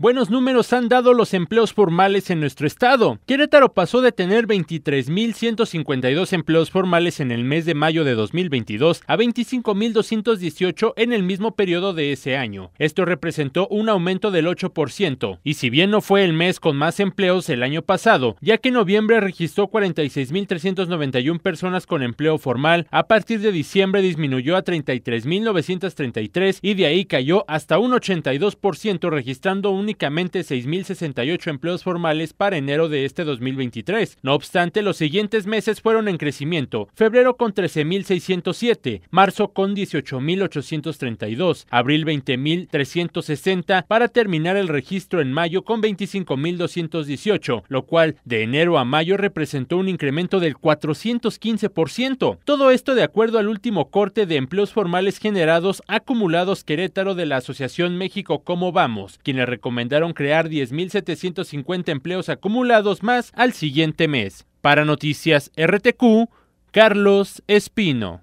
Buenos números han dado los empleos formales en nuestro estado. Querétaro pasó de tener 23.152 empleos formales en el mes de mayo de 2022 a 25.218 en el mismo periodo de ese año. Esto representó un aumento del 8%, y si bien no fue el mes con más empleos el año pasado, ya que noviembre registró 46.391 personas con empleo formal, a partir de diciembre disminuyó a 33.933 y de ahí cayó hasta un 82% registrando un únicamente 6.068 empleos formales para enero de este 2023. No obstante, los siguientes meses fueron en crecimiento. Febrero con 13.607, marzo con 18.832, abril 20.360 para terminar el registro en mayo con 25.218, lo cual de enero a mayo representó un incremento del 415%. Todo esto de acuerdo al último corte de empleos formales generados acumulados Querétaro de la Asociación México Cómo Vamos, quienes recomendaron recomendaron crear 10.750 empleos acumulados más al siguiente mes. Para Noticias RTQ, Carlos Espino.